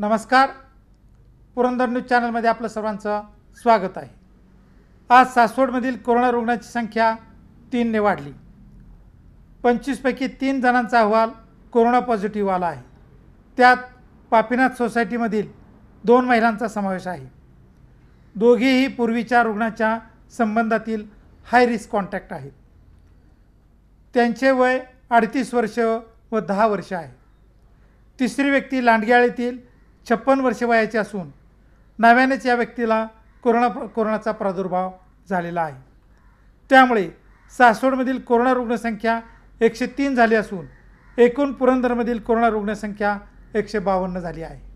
नमस्कार पुरंदर न्यूज चॅनलमध्ये आपलं सर्वांचं स्वागत आहे आज सासवडमधील कोरोना रुग्णांची संख्या तीनने वाढली पंचवीसपैकी तीन जणांचा अहवाल कोरोना पॉझिटिव्ह आला आहे त्यात पापीनाथ सोसायटीमधील दोन महिलांचा समावेश आहे दोघेही पूर्वीच्या रुग्णाच्या संबंधातील हाय रिस्क कॉन्टॅक्ट आहेत त्यांचे वय अडतीस वर्ष व दहा वर्ष आहे तिसरी व्यक्ती लांडग्याळीतील छप्पन वर्षे वयाचे असून नव्यानेच या व्यक्तीला कोरोना कोरोनाचा प्रादुर्भाव झालेला आहे त्यामुळे सासवडमधील कोरोना रुग्णसंख्या एकशे तीन झाली असून एकूण पुरंदरमधील कोरोना रुग्णसंख्या एकशे बावन्न झाली आहे